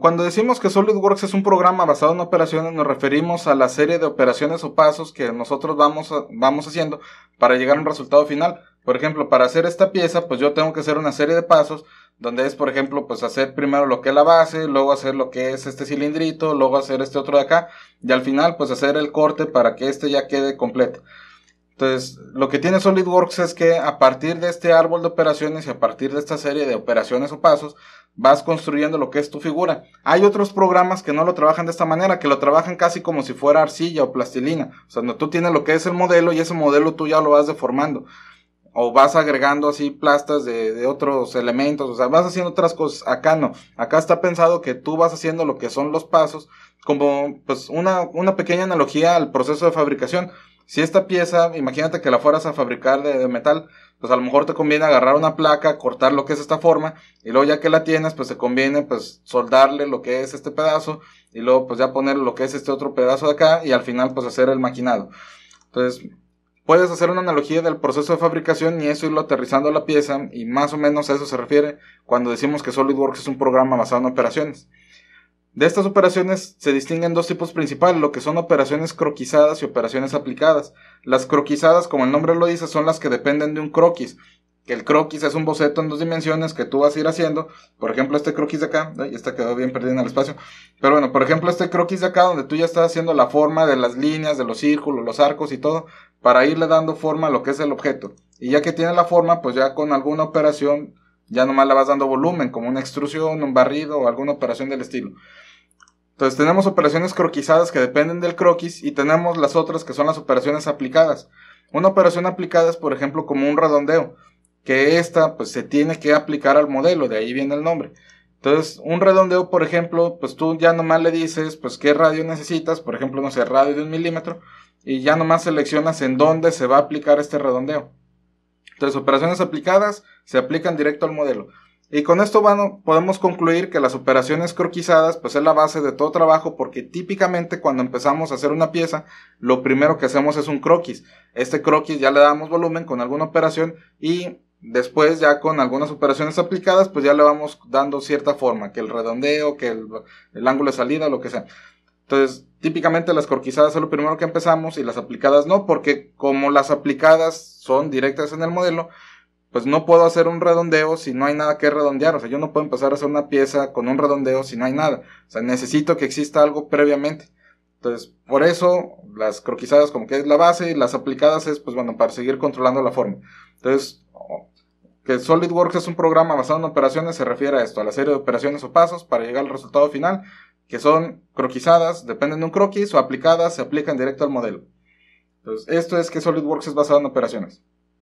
Cuando decimos que SolidWorks es un programa basado en operaciones, nos referimos a la serie de operaciones o pasos que nosotros vamos, vamos haciendo para llegar a un resultado final. Por ejemplo, para hacer esta pieza, pues yo tengo que hacer una serie de pasos, donde es, por ejemplo, pues hacer primero lo que es la base, luego hacer lo que es este cilindrito, luego hacer este otro de acá, y al final, pues hacer el corte para que este ya quede completo. Entonces, lo que tiene SolidWorks es que a partir de este árbol de operaciones y a partir de esta serie de operaciones o pasos, vas construyendo lo que es tu figura. Hay otros programas que no lo trabajan de esta manera, que lo trabajan casi como si fuera arcilla o plastilina. O sea, no, tú tienes lo que es el modelo y ese modelo tú ya lo vas deformando. O vas agregando así plastas de, otros elementos, o sea, vas haciendo otras cosas. Acá no. Acá está pensado que tú vas haciendo lo que son los pasos, como pues una, una pequeña analogía al proceso de fabricación si esta pieza, imagínate que la fueras a fabricar de, metal, pues a lo mejor te conviene agarrar una placa, cortar lo que es esta forma, y luego ya que la tienes, pues te conviene pues soldarle lo que es este pedazo, y luego pues ya poner lo que es este otro pedazo de acá, y al final pues hacer el maquinado. Entonces, puedes hacer una analogía del proceso de fabricación y eso irlo aterrizando la pieza, y más o menos a eso se refiere cuando decimos que SolidWorks es un programa basado en operaciones. De estas operaciones se distinguen dos tipos principales, lo que son operaciones croquisadas y operaciones aplicadas. Las croquisadas, como el nombre lo dice, son las que dependen de un croquis. Que el croquis es un boceto en dos dimensiones que tú vas a ir haciendo. Por ejemplo, este croquis de acá, ya está quedó bien perdido en el espacio. Pero bueno, por ejemplo, este croquis de acá, donde tú ya estás haciendo la forma de las líneas, de los círculos, los arcos y todo, para irle dando forma a lo que es el objeto. Y ya que tiene la forma, pues ya con alguna operación, ya nomás le vas dando volumen, como una extrusión, un barrido o alguna operación del estilo. Entonces tenemos operaciones croquisadas que dependen del croquis y tenemos las otras que son las operaciones aplicadas. Una operación aplicada es, por ejemplo, como un redondeo, que esta pues se tiene que aplicar al modelo, de ahí viene el nombre. Entonces, un redondeo, por ejemplo, pues tú ya nomás le dices, pues qué radio necesitas, por ejemplo, no sé, radio de un milímetro, y ya nomás seleccionas en dónde se va a aplicar este redondeo. Entonces, operaciones aplicadas se aplican directo al modelo. Y con esto podemos concluir que las operaciones croquisadas pues es la base de todo trabajo porque típicamente cuando empezamos a hacer una pieza lo primero que hacemos es un croquis. Este croquis ya le damos volumen con alguna operación y después ya con algunas operaciones aplicadas pues ya le vamos dando cierta forma, que el redondeo, que el, ángulo de salida, lo que sea. Entonces, típicamente las croquisadas es lo primero que empezamos y las aplicadas no, porque como las aplicadas son directas en el modelo, pues no puedo hacer un redondeo si no hay nada que redondear. O sea, yo no puedo empezar a hacer una pieza con un redondeo si no hay nada. O sea, necesito que exista algo previamente. Entonces, por eso las croquisadas como que es la base y las aplicadas es, pues bueno, para seguir controlando la forma. Entonces, que SolidWorks es un programa basado en operaciones se refiere a esto, a la serie de operaciones o pasos para llegar al resultado final, que son croquisadas, dependen de un croquis, o aplicadas, se aplican directo al modelo. Entonces, esto es que SolidWorks es basado en operaciones.